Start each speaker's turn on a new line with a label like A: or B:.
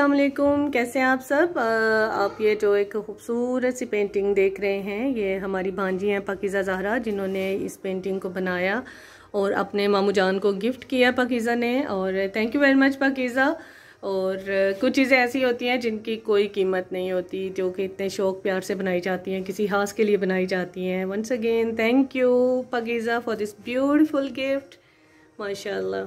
A: अल्लाम कैसे हैं आप सब आप ये जो एक खूबसूरत सी पेंटिंग देख रहे हैं ये हमारी भांजी हैं पकीज़ा जहरा जिन्होंने इस पेंटिंग को बनाया और अपने मामू जान को गिफ्ट किया पकीज़ा ने और thank you very much Pakeeza और कुछ चीज़ें ऐसी होती हैं जिनकी कोई कीमत नहीं होती जो कि इतने शौक़ प्यार से बनाई जाती हैं किसी हास के लिए बनाई जाती हैं once again thank you Pakeeza for this beautiful gift
B: माशा